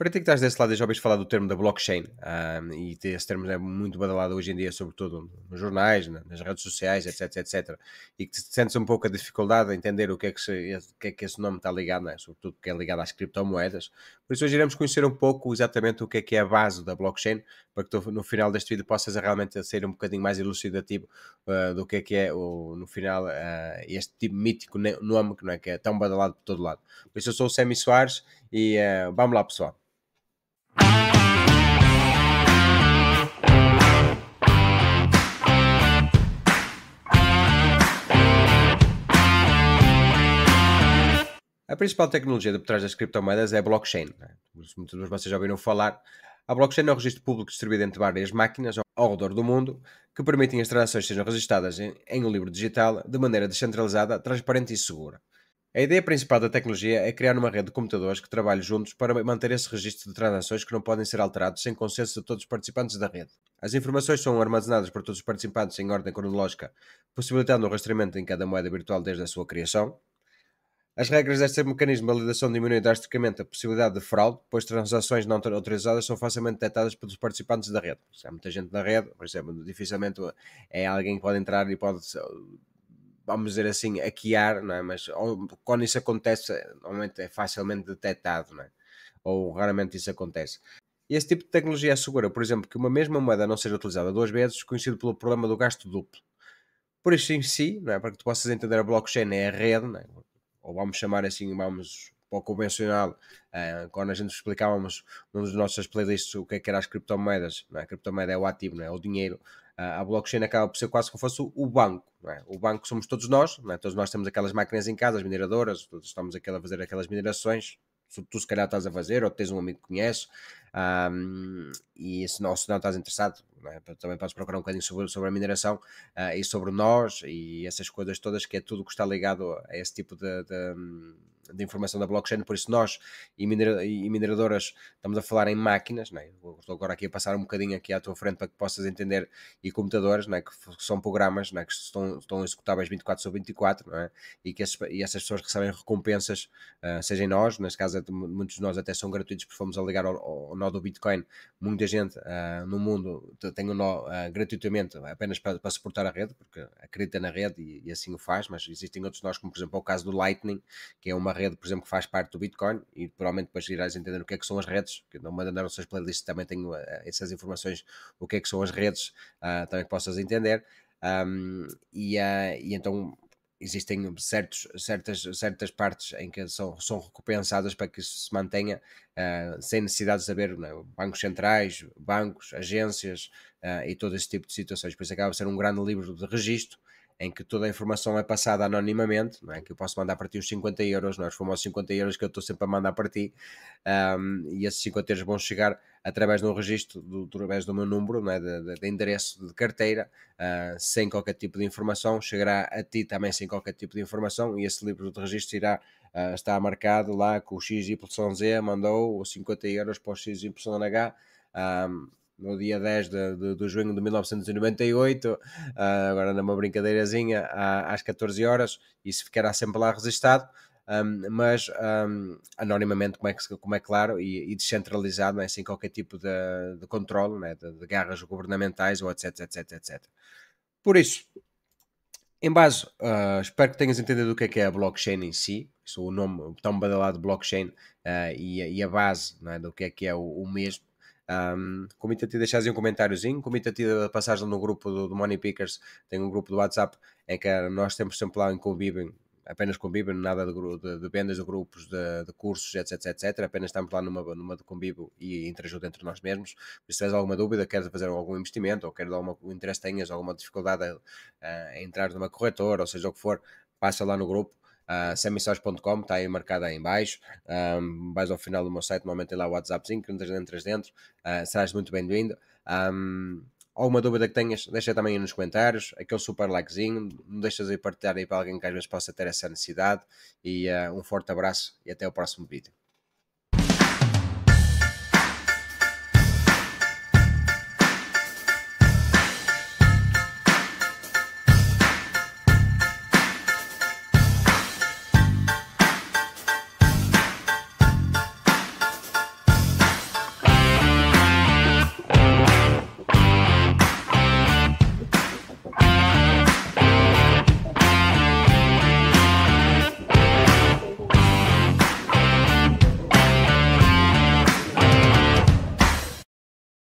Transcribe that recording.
Para ti que estás desse lado, já ouviste falar do termo da blockchain, um, e esse termo é muito badalado hoje em dia, sobretudo nos jornais, nas redes sociais, etc, etc, e que sentes um pouco a dificuldade a entender o que é que, se, que, é que esse nome está ligado, né? sobretudo que é ligado às criptomoedas. Por isso hoje iremos conhecer um pouco exatamente o que é que é a base da blockchain, para que tu, no final deste vídeo possas realmente ser um bocadinho mais elucidativo uh, do que é que é, o, no final, uh, este tipo mítico nome que, não é, que é tão badalado por todo lado. Por isso eu sou o Sammy Soares e uh, vamos lá pessoal. principal tecnologia de trás das criptomoedas é a blockchain. É? Muitos de vocês já ouviram falar. A blockchain é um registro público distribuído entre várias máquinas ao redor do mundo que permitem que as transações sejam registadas em, em um livro digital de maneira descentralizada, transparente e segura. A ideia principal da tecnologia é criar uma rede de computadores que trabalhe juntos para manter esse registro de transações que não podem ser alterados sem consenso de todos os participantes da rede. As informações são armazenadas por todos os participantes em ordem cronológica, possibilitando o rastreamento em cada moeda virtual desde a sua criação. As regras deste mecanismo de validação diminuem drasticamente a possibilidade de fraude, pois transações não autorizadas são facilmente detectadas pelos participantes da rede. Se há muita gente na rede, por exemplo, dificilmente é alguém que pode entrar e pode, vamos dizer assim, hackear, não é? mas quando isso acontece, normalmente é facilmente detectado, não é? ou raramente isso acontece. E esse tipo de tecnologia assegura, por exemplo, que uma mesma moeda não seja utilizada duas vezes, conhecido pelo problema do gasto duplo. Por isso em si, não é? para que tu possas entender a blockchain é a rede, não é? ou vamos chamar assim, vamos para o convencional, eh, quando a gente explicávamos nos nossas playlists o que é que eram as criptomoedas, não é? a criptomoeda é o ativo, não é? o dinheiro, eh, a blockchain acaba por ser quase como fosse o banco. É? O banco somos todos nós, é? todos nós temos aquelas máquinas em casa, as mineradoras, todos estamos a fazer aquelas minerações, tu se calhar estás a fazer ou tens um amigo que conhece um, e se não, se não estás interessado é? também podes procurar um bocadinho sobre, sobre a mineração uh, e sobre nós e essas coisas todas que é tudo que está ligado a esse tipo de, de, de informação da blockchain, por isso nós e, minera, e mineradoras estamos a falar em máquinas, né? estou agora aqui a passar um bocadinho aqui à tua frente para que possas entender, e computadores, né? que são programas né? que estão, estão executáveis 24 sobre 24, é? e que esses, e essas pessoas recebem recompensas, uh, ah, sejam nós, neste caso é muitos de nós até são gratuitos porque fomos a ligar ao, ao nó do Bitcoin, muita gente uh, no mundo tem o um nó uh, gratuitamente apenas para, para, suportar a rede, porque acredita na rede e, e assim o faz, mas existem outros nós, como por exemplo é o caso do Lightning, que é uma rede rede, por exemplo, que faz parte do Bitcoin, e provavelmente depois irás entender o que é que são as redes, que não mandaram suas playlists, também tenho eh, essas informações, o que é que são as redes, uh, também que possas entender. Um, e, uh, e então existem certos, certas, certas partes em que são, são recompensadas para que isso se mantenha uh, sem necessidade de saber né? bancos centrais, bancos, agências uh, e todo esse tipo de situações. Por isso acaba a ser um grande livro de registro em que toda a informação é passada anonimamente, não é? que eu posso mandar para ti os 50 euros, nós é? os 50 euros que eu estou sempre a mandar para ti, um, e esses 50 euros vão chegar através de um registro, do, através do meu número, não é? de, de, de endereço de carteira, uh, sem qualquer tipo de informação, chegará a ti também sem qualquer tipo de informação, e esse livro de registro irá uh, estar marcado lá com o XYZ, mandou 50 euros para o XYH, um, no dia 10 de, de, de junho de 1998, uh, ah, agora numa brincadeirazinha, às 14 horas, isso ficará sempre lá registado, um, mas um, anonimamente, como é, que, como é claro, e, e descentralizado, né, sem qualquer tipo de, de controle, né, de, de garras governamentais ou etc, etc, etc. Por isso, em base, uh, espero que tenhas entendido o que é, que é a blockchain em si, o nome tão badalado de blockchain uh, e, e, a base é? do que é que é o, o mesmo. Um, Convido-te a deixares um comentáriozinho, comita te a passares no grupo do, do, Money Pickers, tem um grupo do WhatsApp em que nós temos sempre lá em convivem, apenas convivem, nada de, de, de vendas de grupos, de, de, cursos, etc, etc, apenas estamos lá numa, numa de convívio e interajuda entre nós mesmos. Se tiveres alguma dúvida, queres fazer algum investimento ou queres dar algum interesse, tenhas alguma dificuldade a, ah, a entrar numa corretora, ou seja o que for, passa lá no grupo uh, ah, semissores.com, está aí marcada aí em baixo, um, ah, vais ao final do meu site, normalmente tem lá o WhatsAppzinho, que entras dentro, dentro uh, serás muito bem-vindo. Um, alguma dúvida que tenhas, deixa também aí nos comentários, aquele super likezinho, deixas aí partilhar aí para alguém que às vezes possa ter essa necessidade e uh, um forte abraço e até o próximo vídeo.